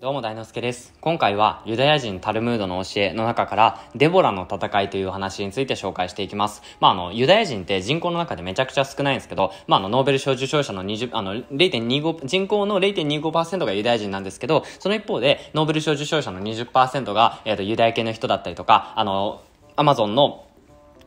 どうも大之助です。今回はユダヤ人タルムードの教えの中からデボラの戦いという話について紹介していきます。まああの、ユダヤ人って人口の中でめちゃくちゃ少ないんですけど、まああの、ノーベル賞受賞者の20、あの、0.25、人口の0.25%がユダヤ人なんですけど、その一方でノーベル賞受賞者の20%が、えっ、ー、と、ユダヤ系の人だったりとか、あの、アマゾンの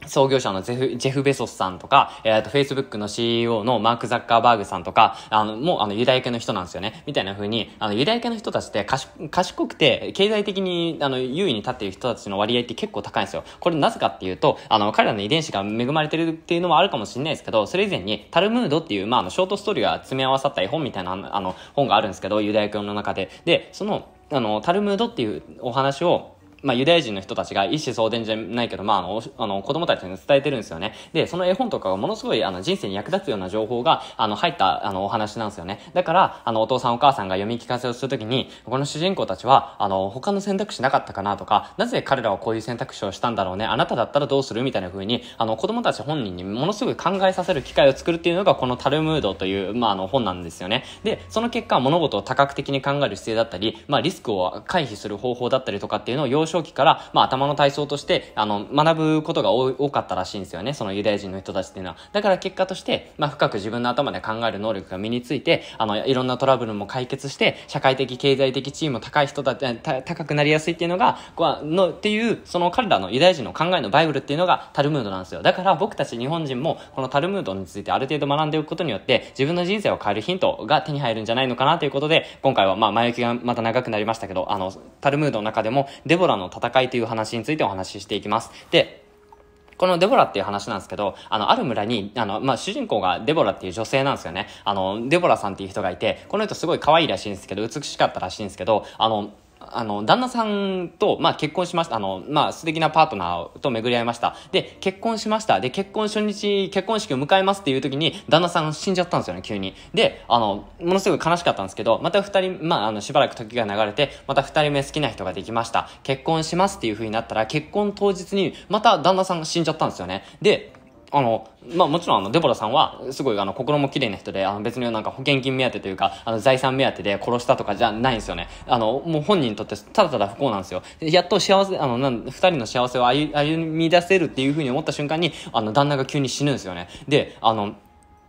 創業者のジェフ、ジェフ・ベソスさんとか、えっ、ー、と、Facebook の CEO のマーク・ザッカーバーグさんとか、あの、もう、あの、ユダヤ系の人なんですよね。みたいな風に、あの、ユダヤ系の人たちって賢くて、経済的に、あの、優位に立っている人たちの割合って結構高いんですよ。これなぜかっていうと、あの、彼らの遺伝子が恵まれてるっていうのもあるかもしれないですけど、それ以前に、タルムードっていう、まあ、あの、ショートストーリーが詰め合わさった絵本みたいな、あの、本があるんですけど、ユダヤ教の中で。で、その、あの、タルムードっていうお話を、まあ、ユダヤ人の人たちが一子相伝じゃないけど、まあ、あの、あの子供たちに伝えてるんですよね。で、その絵本とかがものすごい、あの、人生に役立つような情報が、あの、入った、あの、お話なんですよね。だから、あの、お父さんお母さんが読み聞かせをするときに、この主人公たちは、あの、他の選択肢なかったかなとか、なぜ彼らはこういう選択肢をしたんだろうね、あなただったらどうするみたいな風に、あの、子供たち本人にものすごい考えさせる機会を作るっていうのが、このタルムードという、まあ、あの、本なんですよね。で、その結果、物事を多角的に考える姿勢だったり、まあ、リスクを回避する方法だったりとかっていうのを要少期から、まあ、頭の体操として、あの、学ぶことが多かったらしいんですよね。そのユダヤ人の人たちっていうのは。だから結果として、まあ、深く自分の頭で考える能力が身について、あの、いろんなトラブルも解決して、社会的、経済的地位も高い人だた、高くなりやすいっていうのが、の、っていう、その彼らのユダヤ人の考えのバイブルっていうのがタルムードなんですよ。だから僕たち日本人も、このタルムードについてある程度学んでおくことによって、自分の人生を変えるヒントが手に入るんじゃないのかなということで、今回は、まあ、前置きがまた長くなりましたけど、あの、タルムードの中でも、デボラのの戦いという話についてお話ししていきます。で、このデボラっていう話なんですけど、あの、ある村に、あの、まあ、主人公がデボラっていう女性なんですよね。あの、デボラさんっていう人がいて、この人すごい可愛いらしいんですけど、美しかったらしいんですけど、あの、あの、旦那さんと、まあ、結婚しました。あの、まあ、素敵なパートナーと巡り合いました。で、結婚しました。で、結婚初日、結婚式を迎えますっていう時に、旦那さん死んじゃったんですよね、急に。で、あの、ものすごく悲しかったんですけど、また二人、まあ、あの、しばらく時が流れて、また二人目好きな人ができました。結婚しますっていう風になったら、結婚当日に、また旦那さんが死んじゃったんですよね。で、あの、まあもちろんあの、デボラさんは、すごいあの、心も綺麗な人で、あの、別になんか保険金目当てというか、あの、財産目当てで殺したとかじゃないんですよね。あの、もう本人にとってただただ不幸なんですよ。やっと幸せ、あの、なん、二人の幸せを歩み出せるっていうふうに思った瞬間に、あの、旦那が急に死ぬんですよね。で、あの、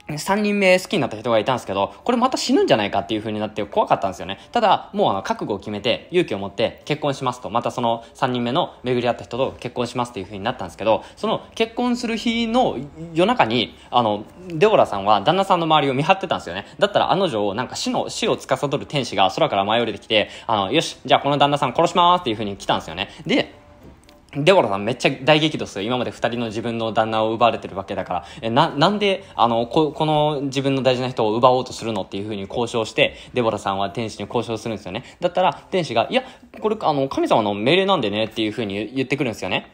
3人目好きになった人がいたんですけど、これまた死ぬんじゃないかっていう風になって怖かったんですよね。ただ、もうあの、覚悟を決めて、勇気を持って結婚しますと、またその3人目の巡り合った人と結婚しますっていう風になったんですけど、その結婚する日の夜中に、あの、デオラさんは旦那さんの周りを見張ってたんですよね。だったらあの女をなんか死の、死を司る天使が空から舞い降りてきて、あの、よし、じゃあこの旦那さん殺しますっていう風に来たんですよね。で、デボラさんめっちゃ大激怒する。今まで二人の自分の旦那を奪われてるわけだから、え、な、なんで、あの、こ、この自分の大事な人を奪おうとするのっていう風に交渉して、デボラさんは天使に交渉するんですよね。だったら、天使が、いや、これ、あの、神様の命令なんでねっていう風に言ってくるんですよね。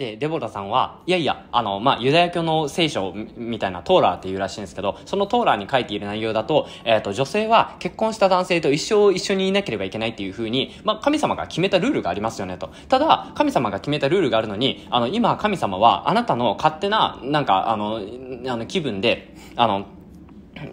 で、デボラさんは、いやいや、あの、まあ、ユダヤ教の聖書みたいなトーラーっていうらしいんですけど、そのトーラーに書いている内容だと、えっ、ー、と、女性は結婚した男性と一生一緒にいなければいけないっていうふうに、まあ、神様が決めたルールがありますよねと。ただ、神様が決めたルールがあるのに、あの、今神様はあなたの勝手な、なんか、あの、あの気分で、あの、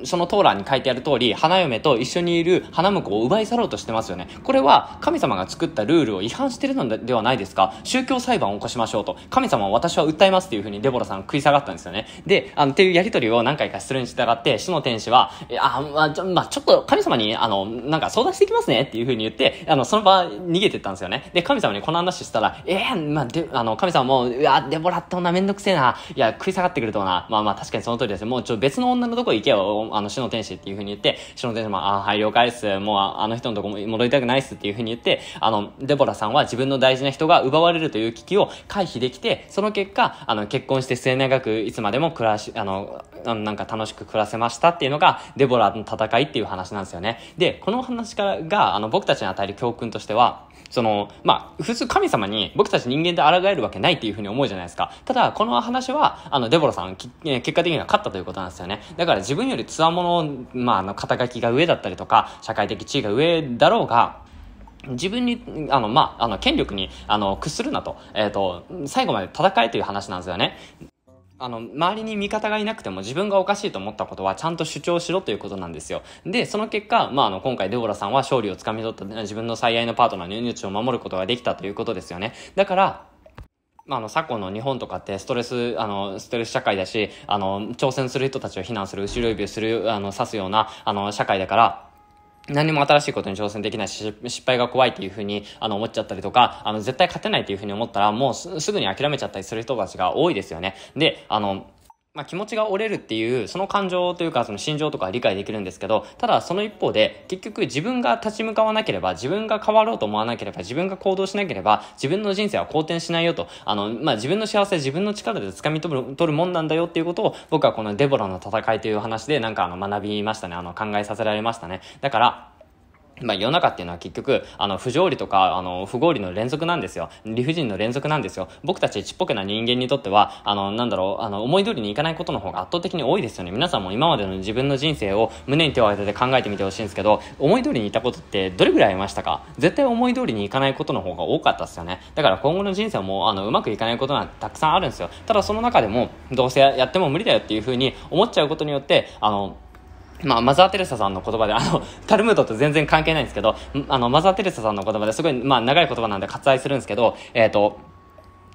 そのトーラーに書いてある通り、花嫁と一緒にいる花婿を奪い去ろうとしてますよね。これは神様が作ったルールを違反してるのではないですか宗教裁判を起こしましょうと。神様は私は訴えますっていうふうにデボラさん食い下がったんですよね。で、あの、っていうやりとりを何回かするに従って、死の天使は、あ、まあ、ちょ、まあ、ちょっと神様に、あの、なんか相談してきますねっていうふうに言って、あの、その場逃げてったんですよね。で、神様にこの話したら、ええー、まあ、で、あの、神様も、うわ、デボラって女めんどくせえな。いや、食い下がってくるとな。まあまあ、確かにその通りですもうちょ、別の女のとこ行けよ。をあの死の天使っていう風に言って、死の天使も、あ、はい、了解です。もうあの人のとこ戻りたくないっすっていう風に言って、あの、デボラさんは自分の大事な人が奪われるという危機を回避できて、その結果、あの、結婚して末永くいつまでも暮らし、あの、なんか楽しく暮らせましたっていうのが、デボラの戦いっていう話なんですよね。で、この話からが、あの、僕たちに与える教訓としては、その、まあ、普通神様に僕たち人間で抗えるわけないっていうふうに思うじゃないですか。ただ、この話は、あの、デボラさん、結果的には勝ったということなんですよね。だから自分よりつわもの、まあ、あの、肩書きが上だったりとか、社会的地位が上だろうが、自分に、あの、まあ、あの、権力に、あの、屈するなと、えっ、ー、と、最後まで戦えという話なんですよね。あの、周りに味方がいなくても自分がおかしいと思ったことはちゃんと主張しろということなんですよ。で、その結果、まあ、あの、今回デボラさんは勝利をつかみ取った自分の最愛のパートナーの命を守ることができたということですよね。だから、まあ、あの、昨今の日本とかってストレス、あの、ストレス社会だし、あの、挑戦する人たちを非難する、後ろ指をする、あの、指すような、あの、社会だから、何も新しいことに挑戦できないし、失敗が怖いっていうふうに、あの、思っちゃったりとか、あの、絶対勝てないっていうふうに思ったら、もうすぐに諦めちゃったりする人たちが多いですよね。で、あの、まあ、気持ちが折れるっていうその感情というかその心情とか理解できるんですけどただその一方で結局自分が立ち向かわなければ自分が変わろうと思わなければ自分が行動しなければ自分の人生は好転しないよとあの、まあ、自分の幸せ自分の力で掴み取る取るもんなんだよっていうことを僕はこのデボラの戦いという話でなんかあの学びましたねあの考えさせられましたねだからまあ、世の中っていうのは結局、あの、不条理とか、あの、不合理の連続なんですよ。理不尽の連続なんですよ。僕たちちっぽけな人間にとっては、あの、なんだろう、あの、思い通りにいかないことの方が圧倒的に多いですよね。皆さんも今までの自分の人生を胸に手を当てて考えてみてほしいんですけど、思い通りにいたことってどれぐらいありましたか絶対思い通りにいかないことの方が多かったですよね。だから今後の人生も、あの、うまくいかないことなんてたくさんあるんですよ。ただその中でも、どうせやっても無理だよっていうふうに思っちゃうことによって、あの、まあ、マザー・テレサさんの言葉で、あの、タルムードと全然関係ないんですけど、あの、マザー・テレサさんの言葉ですごい、まあ、長い言葉なんで割愛するんですけど、えっ、ー、と、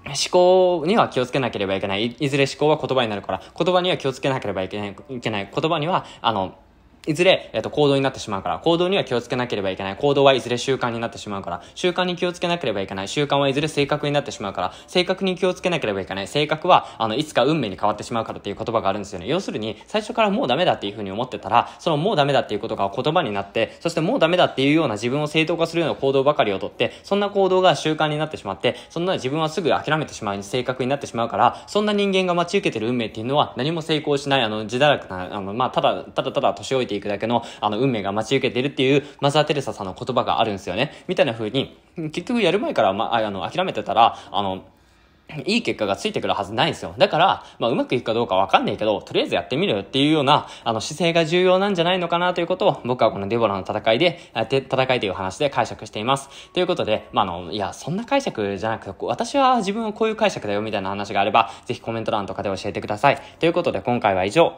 思考には気をつけなければいけない。いずれ思考は言葉になるから、言葉には気をつけなければいけない。いけない言葉には、あの、いずれ、えっと、行動になってしまうから、行動には気をつけなければいけない。行動はいずれ習慣になってしまうから、習慣に気をつけなければいけない。習慣はいずれ性格になってしまうから、性格に気をつけなければいけない。性格は、あの、いつか運命に変わってしまうからっていう言葉があるんですよね。要するに、最初からもうダメだっていうふうに思ってたら、そのもうダメだっていうことが言葉になって、そしてもうダメだっていうような自分を正当化するような行動ばかりをとって、そんな行動が習慣になってしまって、そんな自分はすぐ諦めてしまう性格になってしまうから、そんな人間が待ち受けてる運命っていうのは、何も成功しない、あの、自堕落な、あの、まあ、ただ、ただただ年老いてていくだけの、あの、運命が待ち受けているっていう、マザー・テレサさんの言葉があるんですよね。みたいな風に、結局やる前から、まあ、の、諦めてたら、あの、いい結果がついてくるはずないんですよ。だから、まあ、うまくいくかどうかわかんないけど、とりあえずやってみるっていうような、あの、姿勢が重要なんじゃないのかなということを、僕はこのデボラの戦いで、戦いという話で解釈しています。ということで、まあ、あの、いや、そんな解釈じゃなくて、私は自分はこういう解釈だよみたいな話があれば、ぜひコメント欄とかで教えてください。ということで、今回は以上。